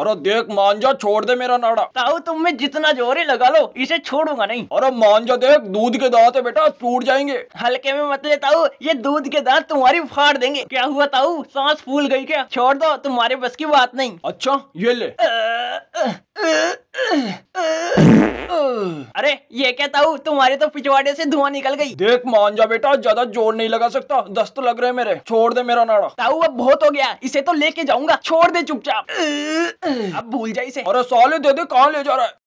अरे देख मान जा छोड़ दे मेरा नाड़ा ताऊ तुम में जितना जोर है लगा लो इसे छोड़ूंगा नहीं अरे मान जा देख दूध के दांत है बेटा टूट जाएंगे हल्के में मत ले ताऊ ये दूध के दांत तुम्हारी फाड़ देंगे क्या हुआ ताऊ सांस फूल गई क्या छोड़ दो तुम्हारे बस की बात नहीं अच्छा ये ले अरे ये कहता हूँ तुम्हारे तो पिछवाड़े से धुआं निकल गई देख मान जा बेटा ज्यादा जोर नहीं लगा सकता दस्त तो लग रहे मेरे छोड़ दे मेरा नाड़ा ताऊ अब बहुत हो गया इसे तो लेके जाऊंगा छोड़ दे चुपचाप अब भूल जा इसे अरे साले दे दे कहाँ ले जा रहा है